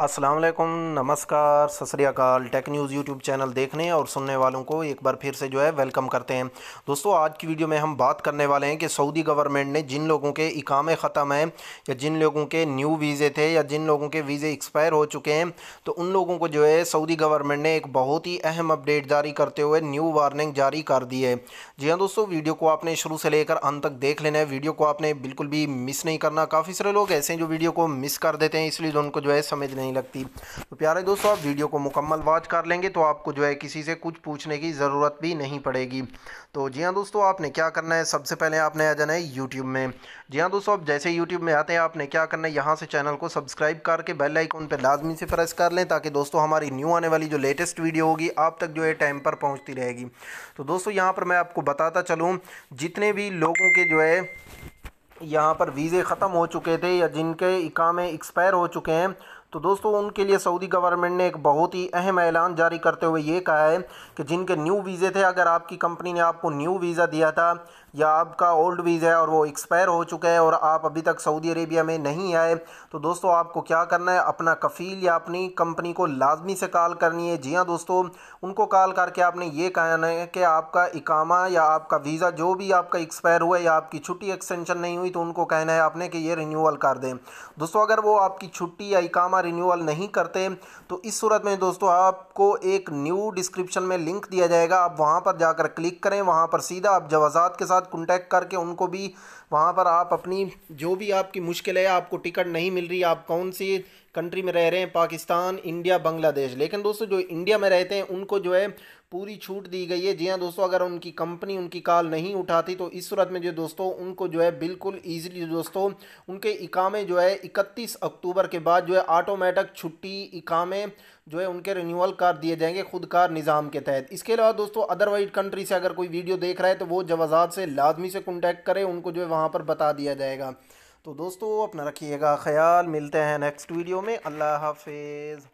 असलम नमस्कार सत tech news YouTube channel देखने और सुनने वालों को एक बार फिर से जो है वेलकम करते हैं दोस्तों आज की वीडियो में हम बात करने वाले हैं कि सऊदी गवर्नमेंट ने जिन लोगों के इकामे ख़त्म हैं या जिन लोगों के न्यू वीज़े थे या जिन लोगों के वीज़े एक्सपायर हो चुके हैं तो उन लोगों को जो है सऊदी गवर्नमेंट ने एक बहुत ही अहम अपडेट जारी करते हुए न्यू वार्निंग जारी कर दी है जी हाँ दोस्तों वीडियो को आपने शुरू से लेकर अंत तक देख लेना है वीडियो को आपने बिल्कुल भी मिस नहीं करना काफ़ी सारे लोग ऐसे हैं जो वीडियो को मिस कर देते हैं इसलिए उनको जो है समझ नहीं नहीं लगती तो प्यारे दोस्तों आप वीडियो को मुकम्मल वाच कर लेंगे तो आपको जो है किसी से कुछ पूछने की ज़रूरत भी नहीं पड़ेगी तो जी हाँ दोस्तों आपने क्या करना है सबसे पहले आपने आ जाना है यूट्यूब में जी हाँ दोस्तों आप जैसे यूट्यूब में आते हैं आपने क्या करना है यहाँ से चैनल को सब्सक्राइब करके बेल आइकॉन पर लाजमी से प्रेस कर लें ताकि दोस्तों हमारी न्यू आने वाली जो लेटेस्ट वीडियो होगी आप तक जो है टाइम पर पहुँचती रहेगी तो दोस्तों यहाँ पर मैं आपको बताता चलूँ जितने भी लोगों के जो है यहाँ पर वीज़े ख़त्म हो चुके थे या जिनके इकामे एक्सपायर हो चुके हैं तो दोस्तों उनके लिए सऊदी गवर्नमेंट ने एक बहुत ही अहम ऐलान जारी करते हुए ये कहा है कि जिनके न्यू वीज़े थे अगर आपकी कंपनी ने आपको न्यू वीज़ा दिया था या आपका ओल्ड वीज़ा है और वो एक्सपायर हो चुका है और आप अभी तक सऊदी अरेबिया में नहीं आए तो दोस्तों आपको क्या करना है अपना कफ़ील या अपनी कंपनी को लाजमी से कॉल करनी है जी हाँ दोस्तों उनको कॉल करके आपने ये कहना है कि आपका इकामा या आपका वीज़ा जो भी आपका एक्सपायर हुआ है या आपकी छुट्टी एक्सटेंशन नहीं हुई तो उनको कहना है आपने कि ये रिन्यूअल कर दें दोस्तों अगर वो आपकी छुट्टी या इकामा रिन्यूअल नहीं करते तो इस सूरत में दोस्तों आपको एक न्यू डिस्क्रिप्शन में लिंक दिया जाएगा आप वहाँ पर जाकर क्लिक करें वहाँ पर सीधा आप जवाजात के साथ साथ कॉन्टैक्ट करके उनको भी वहाँ पर आप अपनी जो भी आपकी मुश्किल है आपको टिकट नहीं मिल रही आप कौन सी कंट्री में रह रहे हैं पाकिस्तान इंडिया बांग्लादेश लेकिन दोस्तों जो इंडिया में रहते हैं उनको जो है पूरी छूट दी गई है जी हाँ दोस्तों अगर उनकी कंपनी उनकी कॉल नहीं उठाती तो इस सूरत में जो दोस्तों उनको जो है बिल्कुल ईजिली दोस्तों उनके इकामे जो है इकतीस अक्टूबर के बाद जो है ऑटोमेटिक छुट्टी इकामे जो है उनके रिन्यूअल कार दिए जाएंगे खुदकार निज़ाम के तहत इसके अलावा दोस्तों अदरवाइज कंट्री से अगर कोई वीडियो देख रहा है तो वो जवाजात से लाजमी से कॉन्टैक्ट करें उनको जो है वहाँ पर बता दिया जाएगा तो दोस्तों अपना रखिएगा ख्याल मिलते हैं नेक्स्ट वीडियो में अल्लाह हाफिज़